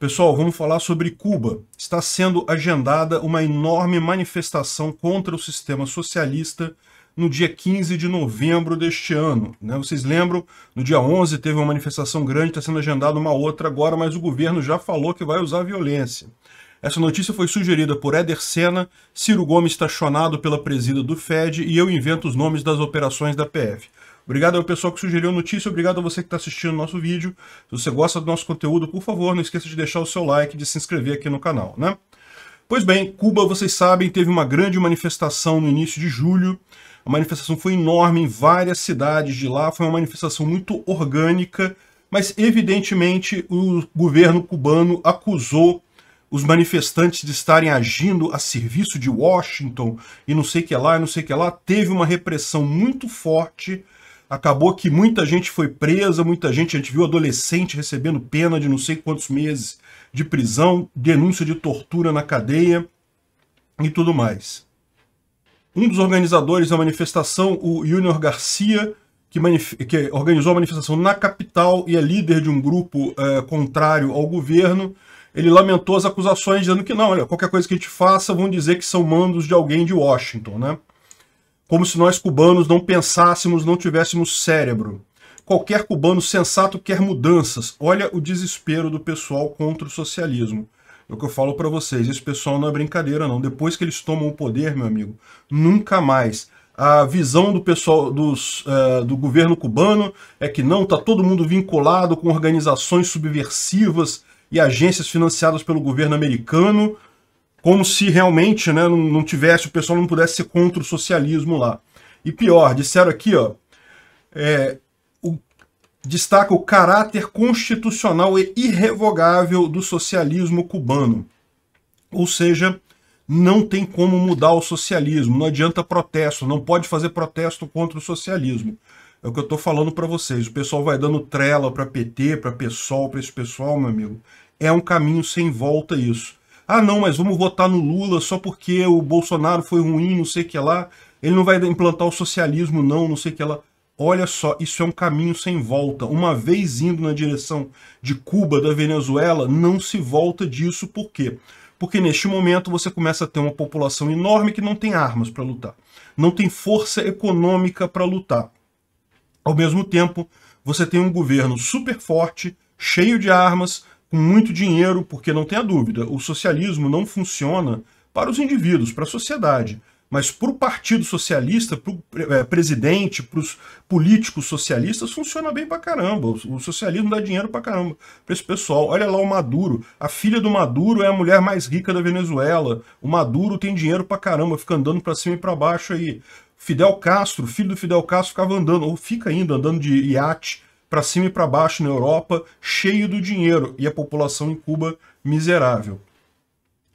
Pessoal, vamos falar sobre Cuba. Está sendo agendada uma enorme manifestação contra o sistema socialista no dia 15 de novembro deste ano. Né? Vocês lembram, no dia 11 teve uma manifestação grande, está sendo agendada uma outra agora, mas o governo já falou que vai usar violência. Essa notícia foi sugerida por Éder Senna, Ciro Gomes chonado pela presida do Fed e eu invento os nomes das operações da PF. Obrigado ao pessoal que sugeriu a notícia, obrigado a você que está assistindo o nosso vídeo. Se você gosta do nosso conteúdo, por favor, não esqueça de deixar o seu like, e de se inscrever aqui no canal, né? Pois bem, Cuba, vocês sabem, teve uma grande manifestação no início de julho. A manifestação foi enorme em várias cidades de lá, foi uma manifestação muito orgânica, mas evidentemente o governo cubano acusou os manifestantes de estarem agindo a serviço de Washington e não sei que lá, não sei que lá. Teve uma repressão muito forte acabou que muita gente foi presa, muita gente, a gente viu adolescente recebendo pena de não sei quantos meses de prisão, denúncia de tortura na cadeia e tudo mais. Um dos organizadores da manifestação, o Júnior Garcia, que, que, organizou a manifestação na capital e é líder de um grupo é, contrário ao governo, ele lamentou as acusações, dizendo que não, olha, qualquer coisa que a gente faça, vão dizer que são mandos de alguém de Washington, né? Como se nós cubanos não pensássemos, não tivéssemos cérebro. Qualquer cubano sensato quer mudanças. Olha o desespero do pessoal contra o socialismo. É o que eu falo para vocês, esse pessoal não é brincadeira não. Depois que eles tomam o poder, meu amigo, nunca mais. A visão do pessoal dos, uh, do governo cubano é que não, tá todo mundo vinculado com organizações subversivas e agências financiadas pelo governo americano como se realmente né, não, não tivesse, o pessoal não pudesse ser contra o socialismo lá. E pior, disseram aqui, ó, é, o, destaca o caráter constitucional e irrevogável do socialismo cubano. Ou seja, não tem como mudar o socialismo, não adianta protesto, não pode fazer protesto contra o socialismo. É o que eu estou falando para vocês. O pessoal vai dando trela para PT, para PSOL, para esse pessoal, meu amigo. É um caminho sem volta isso. Ah, não, mas vamos votar no Lula só porque o Bolsonaro foi ruim, não sei o que lá. Ele não vai implantar o socialismo, não, não sei o que lá. Olha só, isso é um caminho sem volta. Uma vez indo na direção de Cuba, da Venezuela, não se volta disso. Por quê? Porque neste momento você começa a ter uma população enorme que não tem armas para lutar, não tem força econômica para lutar. Ao mesmo tempo, você tem um governo super forte, cheio de armas, com muito dinheiro, porque não tenha dúvida, o socialismo não funciona para os indivíduos, para a sociedade. Mas para o Partido Socialista, para o é, presidente, para os políticos socialistas, funciona bem para caramba. O, o socialismo dá dinheiro para caramba para esse pessoal. Olha lá o Maduro. A filha do Maduro é a mulher mais rica da Venezuela. O Maduro tem dinheiro para caramba, fica andando para cima e para baixo aí. Fidel Castro, filho do Fidel Castro, ficava andando, ou fica ainda andando de iate para cima e para baixo na Europa, cheio do dinheiro, e a população em Cuba miserável.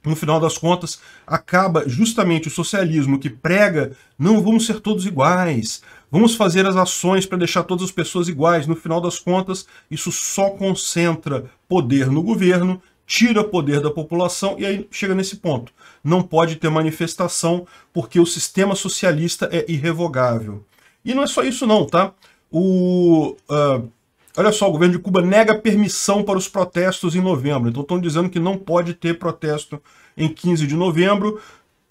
No final das contas, acaba justamente o socialismo que prega: não vamos ser todos iguais, vamos fazer as ações para deixar todas as pessoas iguais. No final das contas, isso só concentra poder no governo, tira poder da população e aí chega nesse ponto. Não pode ter manifestação porque o sistema socialista é irrevogável. E não é só isso não, tá? O, uh, olha só, o governo de Cuba nega permissão para os protestos em novembro. Então estão dizendo que não pode ter protesto em 15 de novembro,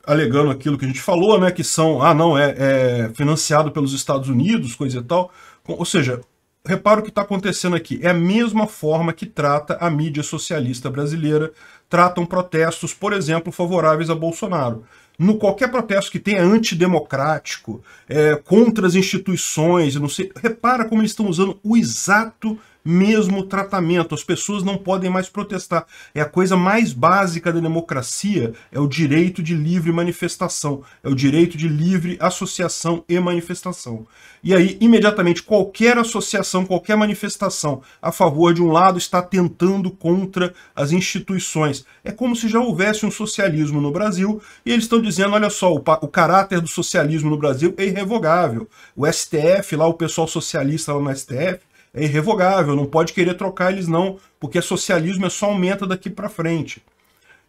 alegando aquilo que a gente falou, né? Que são, ah, não, é, é financiado pelos Estados Unidos, coisa e tal. Ou seja, repara o que está acontecendo aqui. É a mesma forma que trata a mídia socialista brasileira, tratam protestos, por exemplo, favoráveis a Bolsonaro no qualquer protesto que tenha antidemocrático, é, contra as instituições, não sei. Repara como eles estão usando o exato mesmo tratamento. As pessoas não podem mais protestar. É a coisa mais básica da democracia, é o direito de livre manifestação, é o direito de livre associação e manifestação. E aí, imediatamente, qualquer associação, qualquer manifestação a favor de um lado está tentando contra as instituições. É como se já houvesse um socialismo no Brasil e eles estão dizendo, olha só, o, o caráter do socialismo no Brasil é irrevogável. O STF, lá o pessoal socialista lá no STF, é irrevogável, não pode querer trocar eles não, porque socialismo é só aumenta daqui para frente.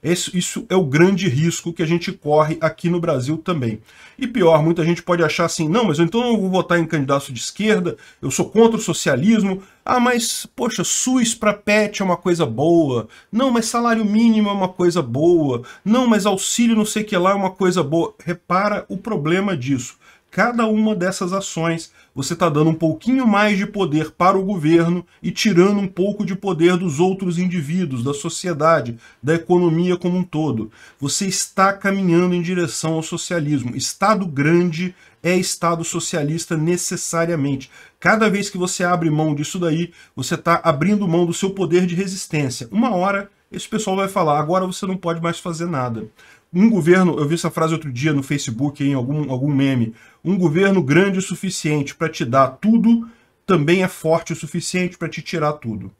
Esse, isso é o grande risco que a gente corre aqui no Brasil também. E pior, muita gente pode achar assim, não, mas eu então não vou votar em candidato de esquerda, eu sou contra o socialismo. Ah, mas, poxa, SUS para PET é uma coisa boa. Não, mas salário mínimo é uma coisa boa. Não, mas auxílio não sei que lá é uma coisa boa. Repara o problema disso cada uma dessas ações, você está dando um pouquinho mais de poder para o governo e tirando um pouco de poder dos outros indivíduos, da sociedade, da economia como um todo. Você está caminhando em direção ao socialismo. Estado grande é Estado socialista necessariamente. Cada vez que você abre mão disso daí, você está abrindo mão do seu poder de resistência. Uma hora esse pessoal vai falar, agora você não pode mais fazer nada um governo, eu vi essa frase outro dia no Facebook, em algum, algum meme, um governo grande o suficiente para te dar tudo também é forte o suficiente para te tirar tudo.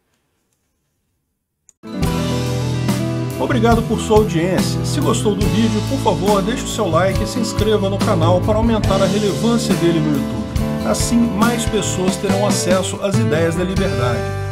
Obrigado por sua audiência. Se gostou do vídeo, por favor, deixe o seu like e se inscreva no canal para aumentar a relevância dele no YouTube. Assim, mais pessoas terão acesso às ideias da liberdade